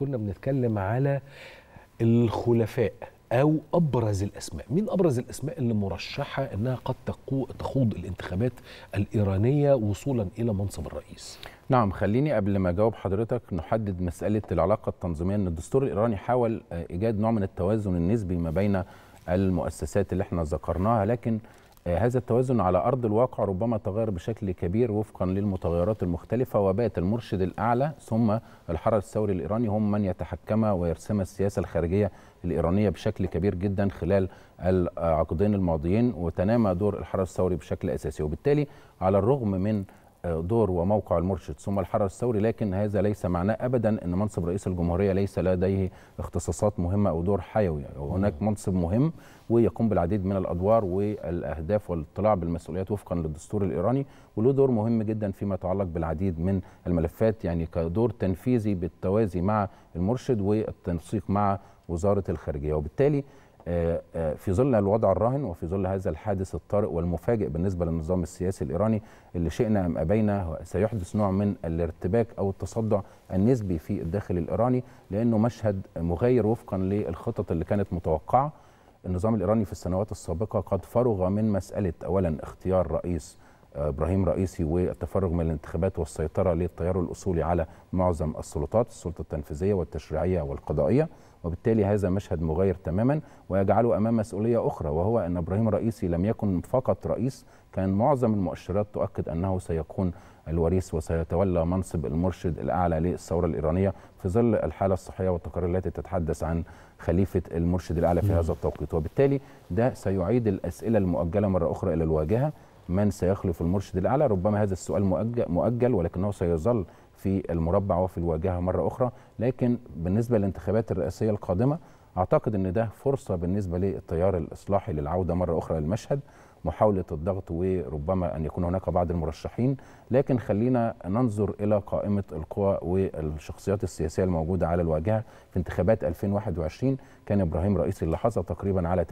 كنا بنتكلم على الخلفاء او ابرز الاسماء مين ابرز الاسماء اللي مرشحه انها قد تخوض الانتخابات الايرانيه وصولا الى منصب الرئيس نعم خليني قبل ما اجاوب حضرتك نحدد مساله العلاقه التنظيميه ان الدستور الايراني حاول آه، ايجاد نوع من التوازن النسبي ما بين المؤسسات اللي احنا ذكرناها لكن آه، هذا التوازن على أرض الواقع ربما تغير بشكل كبير وفقا للمتغيرات المختلفة وبات المرشد الأعلى ثم الحرس الثوري الإيراني هم من يتحكم ويرسم السياسة الخارجية الإيرانية بشكل كبير جدا خلال العقدين الماضيين وتنامى دور الحرس الثوري بشكل أساسي وبالتالي على الرغم من دور وموقع المرشد ثم الحرس الثوري لكن هذا ليس معناه ابدا ان منصب رئيس الجمهوريه ليس لديه اختصاصات مهمه او دور حيوي هناك منصب مهم ويقوم بالعديد من الادوار والاهداف والاطلاع بالمسؤوليات وفقا للدستور الايراني وله دور مهم جدا فيما يتعلق بالعديد من الملفات يعني كدور تنفيذي بالتوازي مع المرشد والتنسيق مع وزاره الخارجيه وبالتالي آه، آه، في ظل الوضع الراهن وفي ظل هذا الحادث الطارئ والمفاجئ بالنسبة للنظام السياسي الإيراني اللي شئنا أم أبينا سيحدث نوع من الارتباك أو التصدع النسبي في الداخل الإيراني لأنه مشهد مغاير وفقا للخطط اللي كانت متوقعة النظام الإيراني في السنوات السابقة قد فرغ من مسألة أولا اختيار رئيس ابراهيم رئيسي والتفرغ من الانتخابات والسيطره للتيار الاصولي على معظم السلطات السلطه التنفيذيه والتشريعيه والقضائيه وبالتالي هذا مشهد مغاير تماما ويجعله امام مسؤوليه اخرى وهو ان ابراهيم رئيسي لم يكن فقط رئيس كان معظم المؤشرات تؤكد انه سيكون الوريث وسيتولى منصب المرشد الاعلى للثوره الايرانيه في ظل الحاله الصحيه والتقارير التي تتحدث عن خليفه المرشد الاعلى في هذا التوقيت وبالتالي ده سيعيد الاسئله المؤجله مره اخرى الى الواجهه من سيخلف المرشد الأعلى ربما هذا السؤال مؤجل, مؤجل ولكنه سيظل في المربع وفي الواجهة مرة أخرى لكن بالنسبة للانتخابات الرئاسية القادمة اعتقد ان ده فرصه بالنسبه للتيار الاصلاحي للعوده مره اخرى للمشهد محاوله الضغط وربما ان يكون هناك بعض المرشحين لكن خلينا ننظر الى قائمه القوى والشخصيات السياسيه الموجوده على الواجهه في انتخابات 2021 كان ابراهيم رئيسي اللي حصل تقريبا على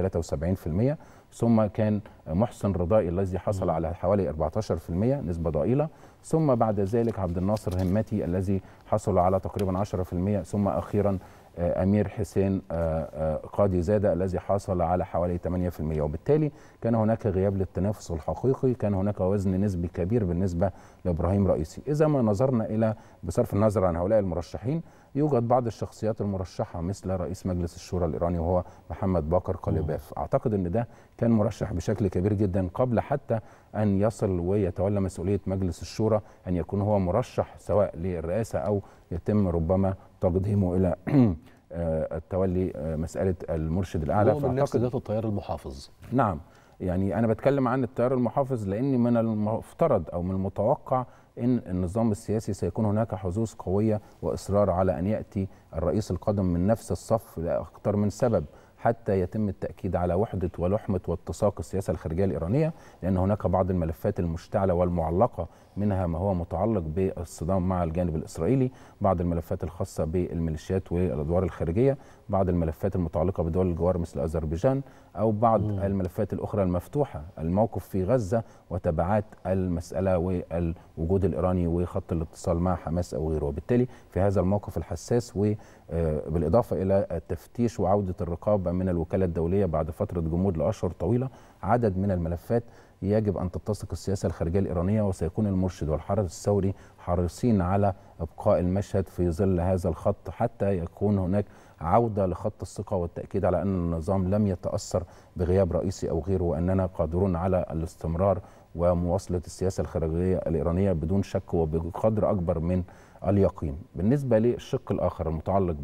73% ثم كان محسن رضائي الذي حصل على حوالي 14% نسبه ضئيله ثم بعد ذلك عبد الناصر همتي الذي حصل على تقريبا 10% ثم اخيرا آه، امير حسين آه، آه، قاضي زاده الذي حصل على حوالي 8% وبالتالي كان هناك غياب للتنافس الحقيقي كان هناك وزن نسبي كبير بالنسبه لابراهيم رئيسي اذا ما نظرنا الى بصرف النظر عن هؤلاء المرشحين يوجد بعض الشخصيات المرشحه مثل رئيس مجلس الشورى الايراني وهو محمد باكر قليباف اعتقد ان ده كان مرشح بشكل كبير جدا قبل حتى ان يصل ويتولى مسؤوليه مجلس الشورى ان يكون هو مرشح سواء للرئاسه او يتم ربما تقديمه الى آه، التولي آه، مساله المرشد الاعلى هو من نفس ذات التيار المحافظ نعم يعني انا بتكلم عن التيار المحافظ لان من المفترض او من المتوقع ان النظام السياسي سيكون هناك حظوظ قويه واصرار على ان ياتي الرئيس القادم من نفس الصف لاكثر من سبب حتى يتم التأكيد على وحدة ولحمة واتساق السياسة الخارجية الإيرانية لأن هناك بعض الملفات المشتعلة والمعلقة منها ما هو متعلق بالصدام مع الجانب الإسرائيلي بعض الملفات الخاصة بالميليشيات والأدوار الخارجية بعض الملفات المتعلقة بدول الجوار مثل أذربيجان أو بعض مم. الملفات الأخرى المفتوحة الموقف في غزة وتبعات المسألة والوجود الإيراني وخط الاتصال مع حماس أو غيره وبالتالي في هذا الموقف الحساس وبالإضافة آه، إلى التفتيش وعودة الرقابة من الوكالة الدولية بعد فترة جمود لأشهر طويلة عدد من الملفات يجب أن تتسق السياسة الخارجية الإيرانية وسيكون المرشد والحرس الثوري حريصين على إبقاء المشهد في ظل هذا الخط حتى يكون هناك عودة لخط الثقة والتأكيد على أن النظام لم يتأثر بغياب رئيسي أو غيره وأننا قادرون على الاستمرار ومواصلة السياسة الخارجية الإيرانية بدون شك وبقدر أكبر من اليقين بالنسبة للشق الآخر المتعلق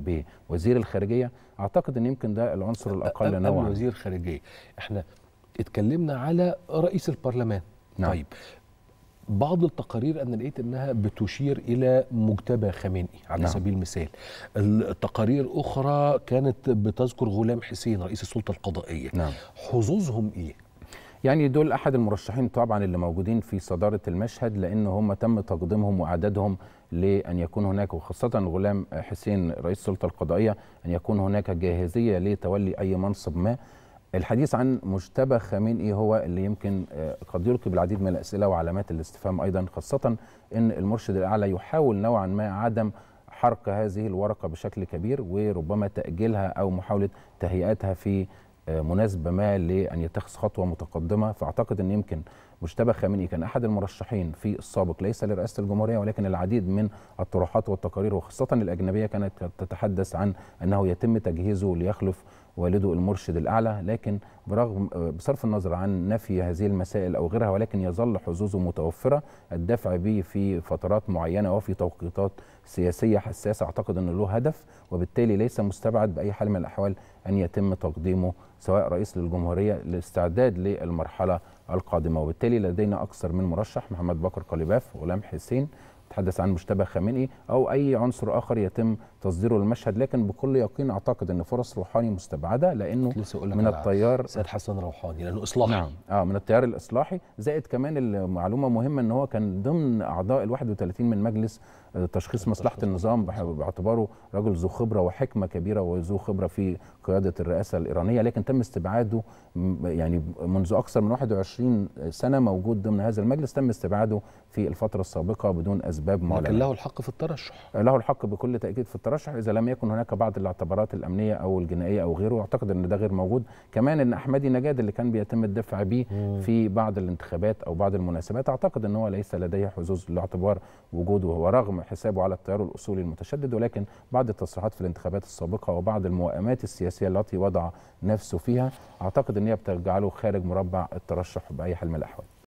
بوزير الخارجية أعتقد أن يمكن ده العنصر الأقل نوعا وزير خارجية احنا اتكلمنا على رئيس البرلمان نعم. طيب بعض التقارير انا لقيت انها بتشير الى مجتبى خامنئي على نعم. سبيل المثال التقارير اخرى كانت بتذكر غلام حسين رئيس السلطه القضائيه نعم. حظوظهم ايه يعني دول احد المرشحين طبعا اللي موجودين في صداره المشهد لان هم تم تقديمهم واعدادهم لان يكون هناك وخاصه غلام حسين رئيس السلطه القضائيه ان يكون هناك جاهزيه لتولي اي منصب ما الحديث عن مشتبه خامنئي هو اللي يمكن آه، قد يلقي بالعديد من الاسئله وعلامات الاستفهام ايضا خاصه ان المرشد الاعلى يحاول نوعا ما عدم حرق هذه الورقه بشكل كبير وربما تاجيلها او محاوله تهيئتها في آه، مناسبه ما لان يتخذ خطوه متقدمه فاعتقد ان يمكن مشتبه خامنئي كان احد المرشحين في السابق ليس لرئاسه الجمهوريه ولكن العديد من الطروحات والتقارير وخاصه الاجنبيه كانت تتحدث عن انه يتم تجهيزه ليخلف والده المرشد الأعلى لكن برغم بصرف النظر عن نفي هذه المسائل أو غيرها ولكن يظل حظوظه متوفرة الدفع به في فترات معينة وفي توقيتات سياسية حساسة أعتقد أنه له هدف وبالتالي ليس مستبعد بأي حال من الأحوال أن يتم تقديمه سواء رئيس للجمهورية للاستعداد للمرحلة القادمة وبالتالي لدينا أكثر من مرشح محمد بكر قليباف غلام حسين تحدث عن مشتبه خامنئي او اي عنصر اخر يتم تصديره للمشهد لكن بكل يقين اعتقد ان فرص روحاني مستبعده لانه من التيار سيد حسن روحاني لانه اصلاحي نعم اه من التيار الاصلاحي زائد كمان المعلومه مهمه ان هو كان ضمن اعضاء ال 31 من مجلس تشخيص مصلحه النظام باعتباره رجل ذو خبره وحكمه كبيره وذو خبره في قياده الرئاسه الايرانيه لكن تم استبعاده يعني منذ اكثر من 21 سنه موجود ضمن هذا المجلس تم استبعاده في الفتره السابقه بدون اسباب معلنه لكن له الحق في الترشح له الحق بكل تاكيد في الترشح اذا لم يكن هناك بعض الاعتبارات الامنيه او الجنائيه او غيره اعتقد ان ده غير موجود كمان ان احمدي نجاد اللي كان بيتم الدفع به في بعض الانتخابات او بعض المناسبات اعتقد ان هو ليس لديه حظوظ لاعتبار وجوده ورغم حسابه على التيار الاصولي المتشدد ولكن بعض التصريحات في الانتخابات السابقه وبعض الموائمات السياسيه التي وضع نفسه فيها اعتقد ان هي بتجعله خارج مربع الترشح باي حال من الاحوال